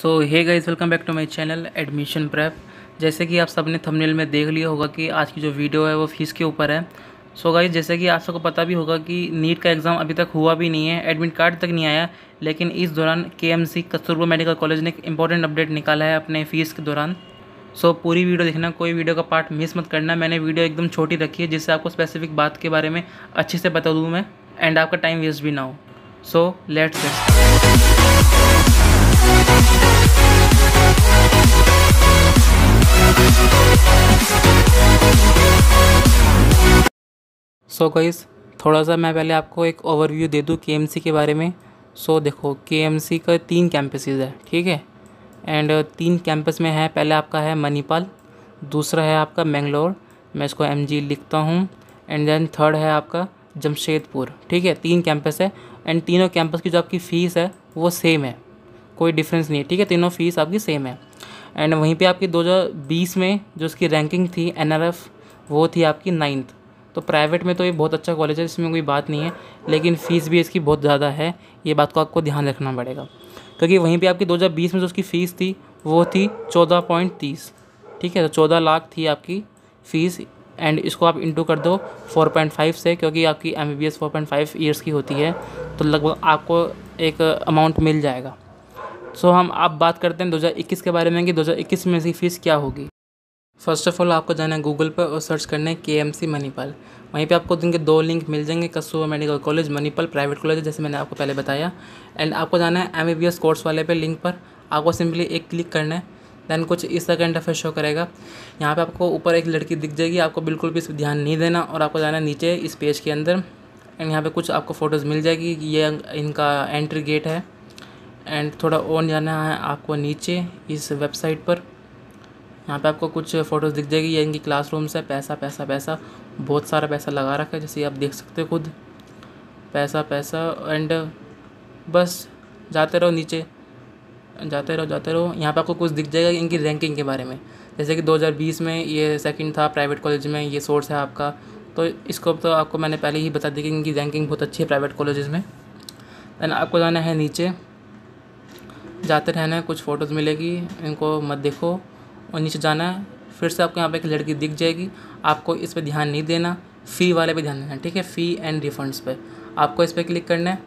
so hey guys welcome back to my channel admission prep जैसे कि आप सबने थंबनेल में देख लिया होगा कि आज की जो वीडियो है वो फीस के ऊपर है सो so गाइज जैसे कि आप सबको पता भी होगा कि नीट का एग्ज़ाम अभी तक हुआ भी नहीं है एडमिट कार्ड तक नहीं आया लेकिन इस दौरान K M C Kasturba medical college ने एक इंपॉर्टेंट अपडेट निकाला है अपने फ़ीस के दौरान सो so, पूरी वीडियो देखना कोई वीडियो का पार्ट मिस मत करना मैंने वीडियो एकदम छोटी रखी है जिससे आपको स्पेसिफिक बात के बारे में अच्छे से बता दूँ मैं एंड आपका टाइम वेस्ट भी ना हो सो लेट्स सो so गईस थोड़ा सा मैं पहले आपको एक ओवरव्यू दे दूँ के के बारे में सो so, देखो के का तीन कैंपस है ठीक है एंड uh, तीन कैंपस में है पहले आपका है मणिपाल दूसरा है आपका मैंगलोर मैं इसको एम लिखता हूँ एंड देन थर्ड है आपका जमशेदपुर ठीक है तीन कैंपस है एंड तीनों कैंपस की जो आपकी फ़ीस है वो सेम है कोई डिफरेंस नहीं है ठीक है तीनों फ़ीस आपकी सेम है एंड वहीं पे आपकी 2020 में जो उसकी रैंकिंग थी एनआरएफ वो थी आपकी नाइन्थ तो प्राइवेट में तो ये बहुत अच्छा कॉलेज है इसमें कोई बात नहीं है लेकिन फ़ीस भी इसकी बहुत ज़्यादा है ये बात को आपको ध्यान रखना पड़ेगा क्योंकि वहीं पर आपकी दो में जो उसकी फ़ीस थी वो थी चौदह पॉइंट तीस ठीक है तो चौदह लाख थी आपकी फ़ीस एंड इसको आप इंटू कर दो 4.5 से क्योंकि आपकी M B B S four point five years की होती है तो लगभग आपको एक अमाउंट मिल जाएगा सो हम आप बात करते हैं 2021 के बारे में कि 2021 में इसकी फ़ीस क्या होगी फर्स्ट ऑफ ऑल आपको जाना है गूगल पर और सर्च करना है के एम सी मनीपाल वहीं पे आपको दिन के दो लिंक मिल जाएंगे Kasturba medical college Manipal private college जैसे मैंने आपको पहले बताया एंड आपको जाना है M B B S course वाले पे लिंक पर आपको सिंपली एक क्लिक करना है देन कुछ इस तरह का इंटरफेस शो करेगा यहाँ पे आपको ऊपर एक लड़की दिख जाएगी आपको बिल्कुल भी इस ध्यान नहीं देना और आपको जाना है नीचे इस पेज के अंदर एंड यहाँ पर कुछ आपको फ़ोटोज़ मिल जाएगी ये इनका एंट्री गेट है एंड थोड़ा ऑन जाना है आपको नीचे इस वेबसाइट पर यहाँ पे आपको कुछ फ़ोटोज़ दिख जाएगी ये इनकी क्लासरूम्स है पैसा पैसा पैसा बहुत सारा पैसा लगा रखा है जैसे आप देख सकते हो खुद पैसा पैसा एंड बस जाते रहो नीचे जाते रहो जाते रहो यहाँ पे आपको कुछ दिख जाएगा इनकी रैंकिंग के बारे में जैसे कि 2020 में ये सेकंड था प्राइवेट कॉलेज में ये सोर्स है आपका तो इसको तो आपको मैंने पहले ही बता दिया कि इनकी रैंकिंग बहुत अच्छी है प्राइवेट कॉलेज़ में दैन आपको जाना है नीचे जाते रहना है कुछ फ़ोटोज़ मिलेगी इनको मत देखो और नीचे जाना है फिर से आपको यहाँ पे एक लड़की दिख जाएगी आपको इस पे ध्यान नहीं देना फ़ी वाले पे ध्यान देना ठीक है फ़ी एंड रिफंड्स पे आपको इस पर क्लिक करना है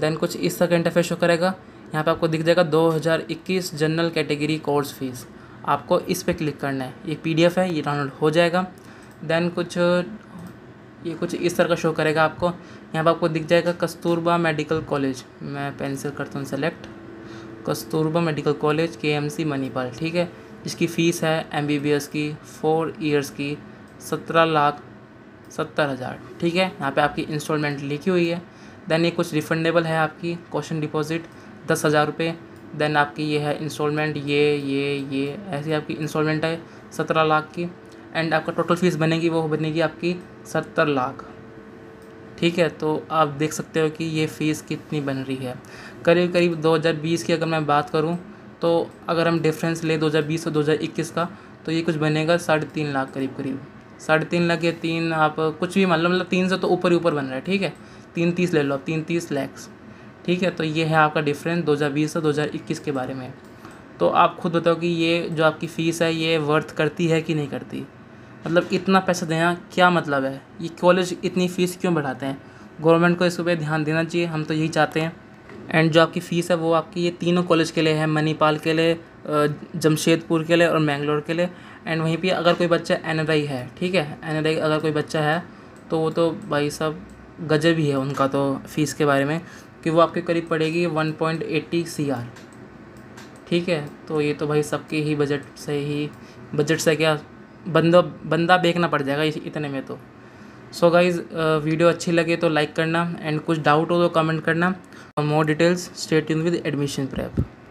देन कुछ इस तरह का इंटरफेस शो करेगा यहाँ पे आपको दिख जाएगा 2021 जनरल कैटेगरी कोर्स फीस आपको इस पर क्लिक करना है ये पी है ये डाउनलोड हो जाएगा देन कुछ ये कुछ इस तरह का शो करेगा आपको यहाँ पर आपको दिख जाएगा कस्तूरबा मेडिकल कॉलेज मैं पेंसिल करता हूँ select Kasturba medical college K M C Manipal ठीक है जिसकी फ़ीस है एम बी बी एस की फ़ोर ईयर्स की सत्रह लाख सत्तर हज़ार ठीक है यहाँ पे आपकी इंस्टॉलमेंट लिखी हुई है देन ये कुछ रिफंडेबल है आपकी क्वेश्चन डिपॉजिट दस हज़ार रुपये देन आपकी ये है इंस्टॉलमेंट ये ये ये ऐसी आपकी इंस्टॉलमेंट है सत्रह लाख की एंड आपका टोटल फीस बनेगी वो बनेगी आपकी सत्तर लाख ठीक है तो आप देख सकते हो कि ये फ़ीस कितनी बन रही है करीब करीब 2020 की अगर मैं बात करूँ तो अगर हम डिफरेंस लें 2020 और 2021 का तो ये कुछ बनेगा साढ़े तीन लाख करीब करीब साढ़े तीन लाख या तीन आप कुछ भी मान लो मतलब तीन सौ तो ऊपर ही ऊपर बन रहा है ठीक है तीन तीस ले लो आप तीन तीस लैक्स ठीक है तो ये है आपका डिफरेंस दो और 2021 के बारे में तो आप खुद बताओ कि ये जो आपकी फ़ीस है ये वर्थ करती है कि नहीं करती मतलब इतना पैसा देना क्या मतलब है ये कॉलेज इतनी फ़ीस क्यों बढ़ाते हैं गवर्नमेंट को इस पर ध्यान देना चाहिए हम तो यही चाहते हैं एंड जो आपकी फ़ीस है वो आपकी ये तीनों कॉलेज के लिए है मणिपाल के लिए जमशेदपुर के लिए और मैंगलोर के लिए एंड वहीं पे अगर कोई बच्चा एन है ठीक है एन अगर कोई बच्चा है तो वो तो भाई साहब गजब ही है उनका तो फ़ीस के बारे में कि वो आपके करीब पड़ेगी one point eighty C R ठीक है तो ये तो भाई सबके ही बजट से ही बजट से क्या बंदा बंदा देखना पड़ जाएगा इस इतने में तो सो गाइज वीडियो अच्छी लगे तो लाइक करना एंड कुछ डाउट हो तो कमेंट करना और more details state in with admission prep